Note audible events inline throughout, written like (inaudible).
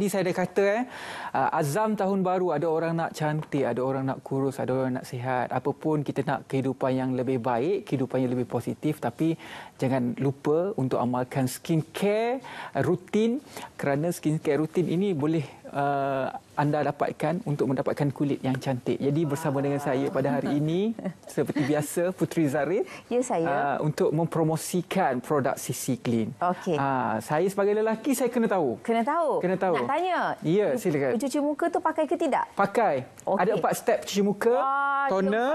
Ni saya dah kata eh, uh, azam tahun baru ada orang nak cantik, ada orang nak kurus, ada orang nak sihat. Apapun kita nak kehidupan yang lebih baik, kehidupan yang lebih positif tapi jangan lupa untuk amalkan skincare rutin kerana skincare rutin ini boleh uh, anda dapatkan untuk mendapatkan kulit yang cantik. Jadi bersama wow. dengan ah. saya pada hari ini (laughs) seperti biasa Putri Zarin ya saya uh, untuk mempromosikan produk CC Clean. Okey. Uh, saya sebagai lelaki saya kena tahu. Kena tahu. Kena tahu. Nak tanya. Ya, silakan. Cuci muka tu pakai ke tidak? Pakai. Okay. Ada empat step cuci muka. Wow, ah, toner,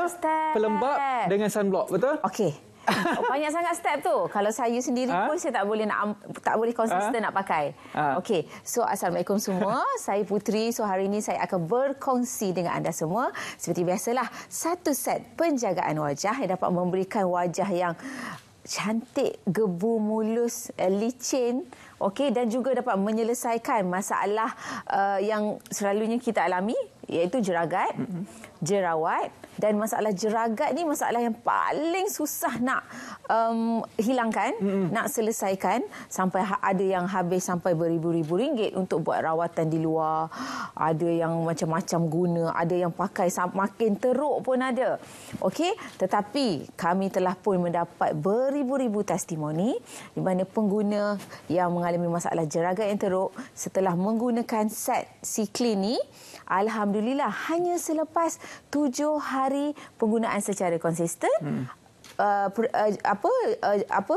pelembap dengan sunblock, betul? Okey. Oh, banyak sangat step tu. Kalau saya sendiri ha? pun saya tak boleh nak tak boleh konsisten ha? nak pakai. Ha? Okey. So assalamualaikum semua. (laughs) saya Putri. So hari ini saya akan berkongsi dengan anda semua seperti biasalah satu set penjagaan wajah yang dapat memberikan wajah yang cantik, gebu, mulus, eh, licin, okey dan juga dapat menyelesaikan masalah uh, yang selalunya kita alami iaitu jeragat, jerawat dan masalah jeragat ni masalah yang paling susah nak um, hilangkan, nak selesaikan sampai ha, ada yang habis sampai beribu-ribu ringgit untuk buat rawatan di luar, ada yang macam-macam guna, ada yang pakai makin teruk pun ada. Okey, tetapi kami telah pun mendapat beribu-ribu testimoni di mana pengguna yang mengalami masalah jeragat yang teruk setelah menggunakan set C-Clean ni, alhamdulillah Alhamdulillah hanya selepas tujuh hari penggunaan secara konsisten hmm. uh, uh, apa uh, apa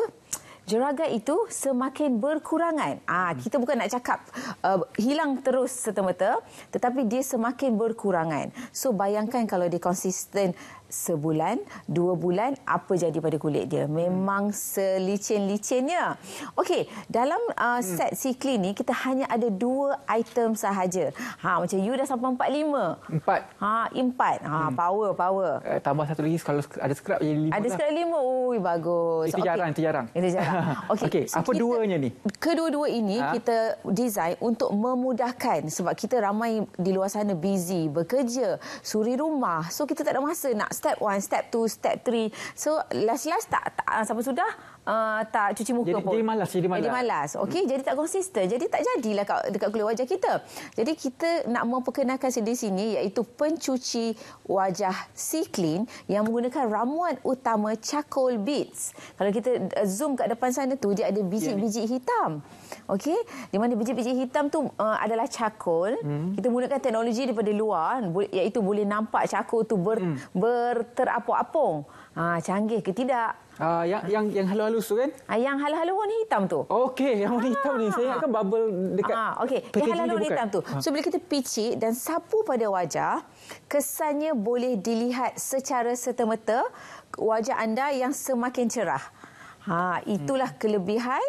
Jeraga itu semakin berkurangan. Ah, hmm. kita bukan nak cakap uh, hilang terus serta-merta, tetapi dia semakin berkurangan. So bayangkan kalau dia konsisten sebulan, dua bulan, apa jadi pada kulit dia. Memang selicin-licinnya. Okey, dalam uh, hmm. set Cicli ni, kita hanya ada dua item sahaja. Ha, macam you dah sampai empat lima. Empat. Ha, empat. Ha, hmm. Power, power. Eh, tambah satu lagi kalau ada scrub jadi lima. Ada scrub lima, ui bagus. Itu jarang, itu jarang. Itu jarang. (laughs) Okey, okay. so, apa kita, duanya ni? Kedua-dua ini ha? kita design untuk memudahkan sebab kita ramai di luar sana busy, bekerja, suri rumah. So kita tak ada masa nak step one, step two, step three. So last-last tak, tak ah, sampai sudah uh, tak cuci muka jadi, pun. Jadi malas. Jadi malas. Jadi malas. Okey, hmm. jadi tak konsisten. Jadi tak jadilah kat, dekat kulit wajah kita. Jadi kita nak memperkenalkan di sini iaitu pencuci wajah Sea Clean yang menggunakan ramuan utama charcoal beads. Kalau kita eh, zoom kat depan sana tu dia ada biji-biji ya, ya. hitam. Okey, di mana biji-biji hitam tu uh, adalah charcoal. Hmm. Kita menggunakan teknologi daripada luar iaitu boleh nampak charcoal tu ber, hmm. berterapung-apung. Ha, canggih ke tidak? Ah, ya, ah, yang yang yang halus-halus tu kan? Ah, yang halus-halus warna hitam tu. Okey, yang warna hitam ni saya akan ah. bubble dekat Ah, okey. Yang halus-halus warna hitam tu. Ah. So bila kita picit dan sapu pada wajah, kesannya boleh dilihat secara serta-merta wajah anda yang semakin cerah. Ha, itulah hmm. kelebihan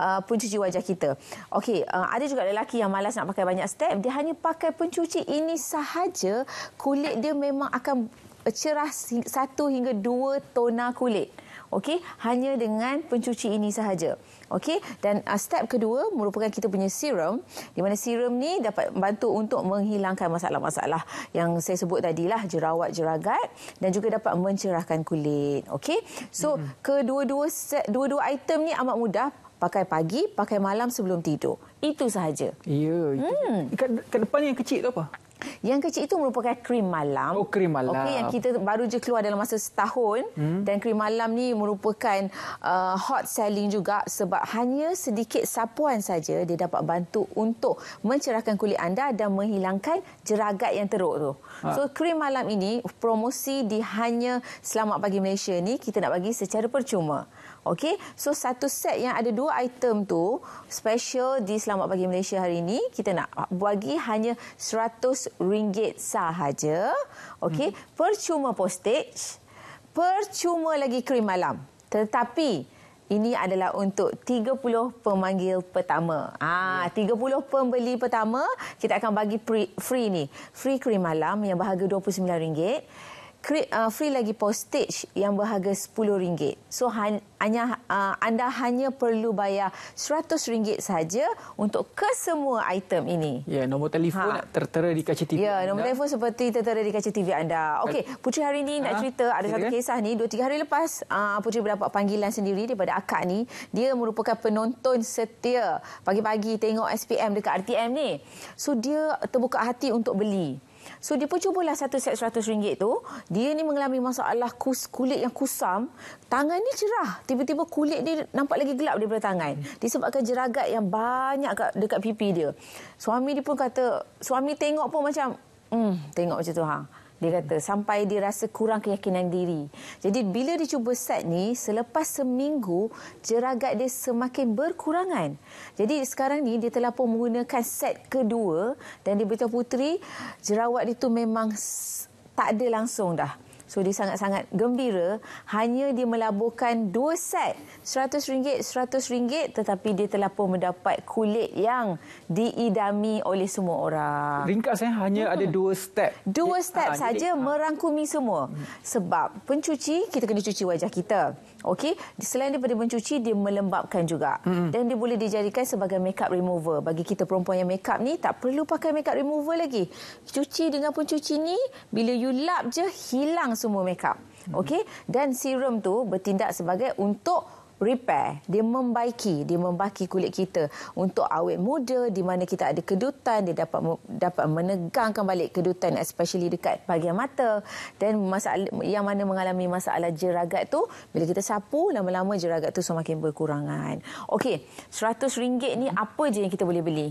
Uh, pencuci wajah kita. Okey, uh, ada juga lelaki yang malas nak pakai banyak step. Dia hanya pakai pencuci ini sahaja, kulit dia memang akan cerah satu hingga dua tona kulit okey hanya dengan pencuci ini sahaja okey dan ah, step kedua merupakan kita punya serum di mana serum ni dapat membantu untuk menghilangkan masalah-masalah yang saya sebut tadi lah jerawat jeragat dan juga dapat mencerahkan kulit okey so mm-hmm. kedua-dua set dua-dua item ni amat mudah pakai pagi pakai malam sebelum tidur itu sahaja ya yeah, hmm. kat, kat depan yang kecil tu apa yang kecil itu merupakan krim malam. Oh, krim malam. Okey, yang kita baru je keluar dalam masa setahun hmm. dan krim malam ni merupakan uh, hot selling juga sebab hanya sedikit sapuan saja dia dapat bantu untuk mencerahkan kulit anda dan menghilangkan jeragat yang teruk tu. Ha. So, krim malam ini promosi di hanya Selamat Pagi Malaysia ni kita nak bagi secara percuma. Okey, so satu set yang ada dua item tu special di Selamat Pagi Malaysia hari ini kita nak bagi hanya seratus ringgit sahaja. Okey, hmm. percuma postage, percuma lagi krim malam. Tetapi ini adalah untuk 30 pemanggil pertama. Ah, 30 ya. pembeli pertama kita akan bagi free, free ni. Free krim malam yang berharga RM29 create, uh, free lagi postage yang berharga RM10. So hanya uh, anda hanya perlu bayar RM100 saja untuk kesemua item ini. Ya, yeah, nombor telefon ha. tertera di kaca TV. Ya, yeah, nombor telefon seperti tertera di kaca TV anda. Okey, Putri hari ini ha. nak cerita ada Sila. satu kisah ni 2 3 hari lepas uh, Putri mendapat panggilan sendiri daripada akak ni. Dia merupakan penonton setia pagi-pagi tengok SPM dekat RTM ni. So dia terbuka hati untuk beli. So dia pun cubalah satu set seratus ringgit tu. Dia ni mengalami masalah kus, kulit yang kusam. Tangan ni cerah. Tiba-tiba kulit ni nampak lagi gelap daripada tangan. Disebabkan jeragat yang banyak kat, dekat pipi dia. Suami dia pun kata, suami tengok pun macam, hmm, tengok macam tu. Ha dia kata hmm. sampai dia rasa kurang keyakinan diri. Jadi bila dia cuba set ni selepas seminggu jeragat dia semakin berkurangan. Jadi sekarang ni dia telah pun menggunakan set kedua dan dia beritahu Putri jerawat itu memang tak ada langsung dah. So dia sangat-sangat gembira hanya dia melaburkan dua set RM100, RM100 tetapi dia telah pun mendapat kulit yang diidami oleh semua orang. Ringkas eh, hanya hmm. ada dua step. Dua step ah, saja ah. merangkumi semua. Hmm. Sebab pencuci, kita kena cuci wajah kita. Okey, selain daripada mencuci dia melembapkan juga. Mm-hmm. Dan dia boleh dijadikan sebagai makeup remover. Bagi kita perempuan yang makeup ni tak perlu pakai makeup remover lagi. Cuci dengan pencuci ni bila you lap je hilang semua makeup. Okey, dan serum tu bertindak sebagai untuk repair, dia membaiki, dia membaiki kulit kita untuk awet muda di mana kita ada kedutan, dia dapat dapat menegangkan balik kedutan especially dekat bahagian mata dan masalah yang mana mengalami masalah jeragat tu bila kita sapu lama-lama jeragat tu semakin berkurangan. Okey, RM100 ni apa je yang kita boleh beli?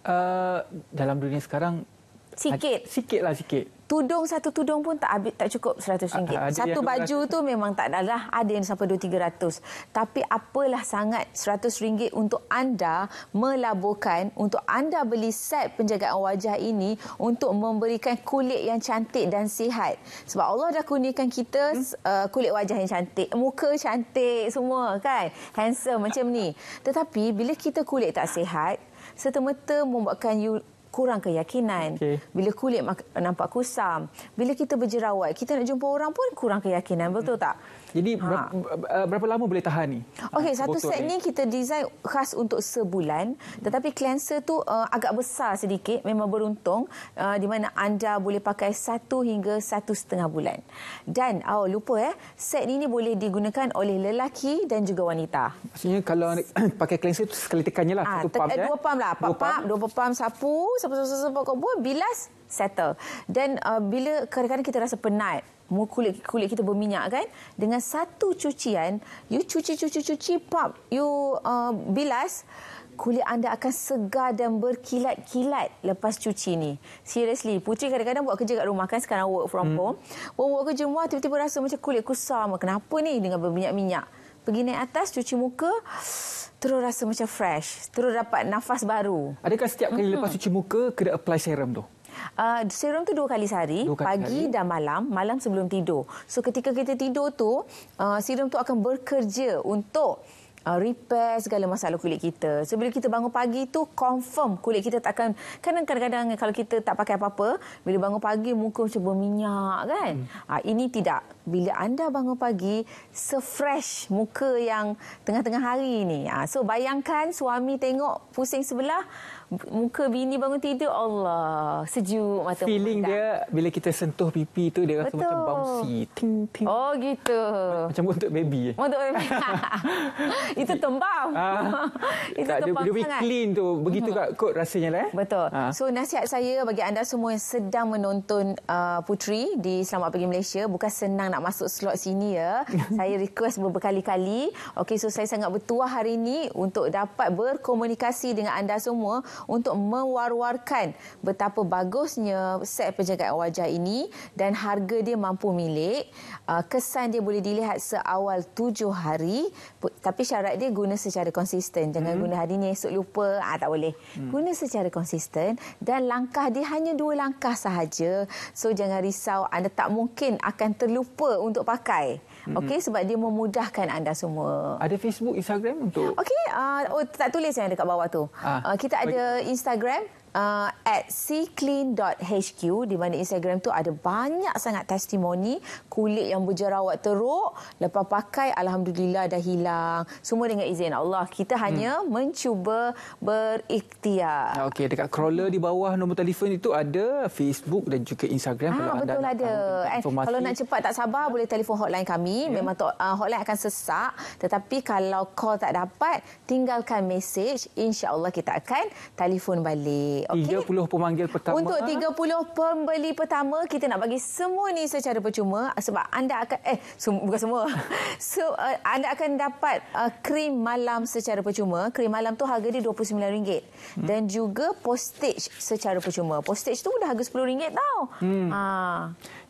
Uh, dalam dunia sekarang sikit sikitlah sikit. Lah, tudung satu tudung pun tak habis tak cukup RM100. Uh, uh, satu baju tu memang tak adalah ada yang sampai 2-300. Tapi apalah sangat RM100 untuk anda melaburkan untuk anda beli set penjagaan wajah ini untuk memberikan kulit yang cantik dan sihat. Sebab Allah dah kurniakan kita hmm? uh, kulit wajah yang cantik, muka cantik semua kan. Handsome macam ni. Tetapi bila kita kulit tak sihat, serta-merta membuatkan you kurang keyakinan. Okay. Bila kulit nampak kusam, bila kita berjerawat, kita nak jumpa orang pun kurang keyakinan, betul tak? Jadi ha. berapa, berapa lama boleh tahan ni? Okey, ah, satu set ni kita design khas untuk sebulan, hmm. tetapi cleanser tu uh, agak besar sedikit, memang beruntung uh, di mana anda boleh pakai satu hingga satu setengah bulan. Dan oh lupa eh, set ni boleh digunakan oleh lelaki dan juga wanita. Maksudnya kalau (coughs) pakai cleanser tu sekali tekannya lah ha, satu pump eh. Dua pump lah, Dua pump, dua pump, sapu siapa-siapa kau buat bilas settle dan uh, bila kadang-kadang kita rasa penat kulit kulit kita berminyak kan dengan satu cucian you cuci cuci cuci pop you uh, bilas kulit anda akan segar dan berkilat-kilat lepas cuci ni. Seriously, Putri kadang-kadang buat kerja kat rumah kan sekarang work from hmm. home. Buat work kerja rumah tiba-tiba rasa macam kulit kusam. Kenapa ni dengan berminyak-minyak? Pergi naik atas cuci muka terus rasa macam fresh, terus dapat nafas baru. Adakah setiap kali lepas hmm. cuci muka kena apply serum tu? Uh, serum tu dua kali sehari, dua kali pagi hari. dan malam, malam sebelum tidur. So ketika kita tidur tu, uh, serum tu akan bekerja untuk Uh, repair segala masalah kulit kita. So bila kita bangun pagi tu confirm kulit kita tak akan kadang-kadang kalau kita tak pakai apa-apa, bila bangun pagi muka macam berminyak kan? Hmm. Ha, ini tidak. Bila anda bangun pagi, sefresh muka yang tengah-tengah hari ini. Ha, ah, so bayangkan suami tengok pusing sebelah, muka bini bangun tidur Allah sejuk mata feeling dia bila kita sentuh pipi tu dia rasa Betul. macam bouncy ting ting oh gitu macam untuk baby eh. untuk baby (laughs) itu tembam ah. (laughs) itu tembam dia, dia clean tu begitu mhm. kak kot rasanya lah eh. Betul. Ah. So nasihat saya bagi anda semua yang sedang menonton uh, Putri di Selamat Pagi Malaysia bukan senang nak masuk slot sini ya. (laughs) saya request berkali-kali. Okey so saya sangat bertuah hari ini untuk dapat berkomunikasi dengan anda semua untuk mewar-warkan betapa bagusnya set penjagaan wajah ini dan harga dia mampu milik. Ah, kesan dia boleh dilihat seawal tujuh hari tapi syarat dia guna secara konsisten. Jangan hmm. guna hari ini, esok lupa. Ah, tak boleh. Hmm. Guna secara konsisten dan langkah dia hanya dua langkah sahaja. So jangan risau anda tak mungkin akan terlupa untuk pakai. Okey sebab dia memudahkan anda semua. Ada Facebook, Instagram untuk Okey, uh, oh tak tulis yang dekat bawah tu. Ah, uh, kita ada Instagram, uh, at cclean.hq di mana Instagram tu ada banyak sangat testimoni kulit yang berjerawat teruk lepas pakai alhamdulillah dah hilang semua dengan izin Allah kita hmm. hanya hmm. mencuba berikhtiar ah, okey dekat crawler di bawah nombor telefon itu ada Facebook dan juga Instagram Ah kalau betul anda ada nak eh, kalau nak cepat tak sabar boleh telefon hotline kami yeah. memang to, uh, hotline akan sesak tetapi kalau call tak dapat tinggalkan mesej insyaallah kita akan telefon balik Okay. 30 pemanggil pertama. Untuk 30 pembeli pertama, kita nak bagi semua ni secara percuma sebab anda akan eh bukan semua. (laughs) So uh, anda akan dapat uh, krim malam secara percuma. Krim malam tu harga dia RM29 hmm. dan juga postage secara percuma. Postage tu dah harga RM10 tau. Hmm. Ha.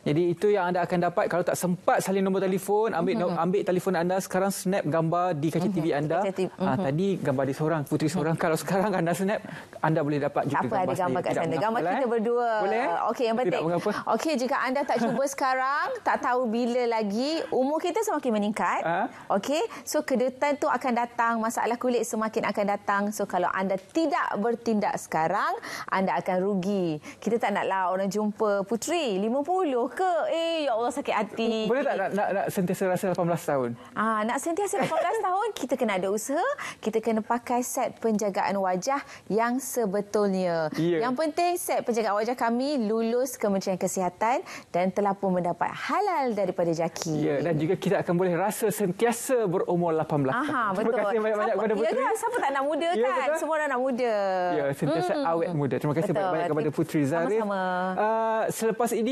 Jadi itu yang anda akan dapat kalau tak sempat salin nombor telefon, ambil mm-hmm. ambil telefon anda sekarang snap gambar di kaca TV hmm. anda. Mm-hmm. Ha, tadi gambar di seorang, puteri seorang. Mm-hmm. Kalau sekarang anda snap, anda boleh dapat juga apa ada gambar kat sana. Gambar lah, kita eh. berdua. Boleh? Eh? Okey, yang penting. Okey, jika anda tak cuba (laughs) sekarang, tak tahu bila lagi, umur kita semakin meningkat. Ah. Okey, so kedutan tu akan datang, masalah kulit semakin akan datang. So kalau anda tidak bertindak sekarang, anda akan rugi. Kita tak naklah orang jumpa putri 50 ke? Eh, ya Allah sakit hati. Boleh tak nak, nak, nak sentiasa rasa 18 tahun? Ah, nak sentiasa 18 (laughs) tahun, kita kena ada usaha. Kita kena pakai set penjagaan wajah yang sebetulnya tentunya. Yeah. Yang penting set penjaga wajah kami lulus Kementerian Kesihatan dan telah pun mendapat halal daripada JAKI. Ya, dan juga kita akan boleh rasa sentiasa berumur 18 Aha, tahun. Aha, betul. Terima kasih banyak-banyak kepada Puteri. Ya, siapa tak nak muda ya, kan? Yeah, Semua orang nak muda. Ya, sentiasa hmm. awet muda. Terima kasih banyak-banyak kepada Puteri Zarif. Sama-sama. Uh, selepas ini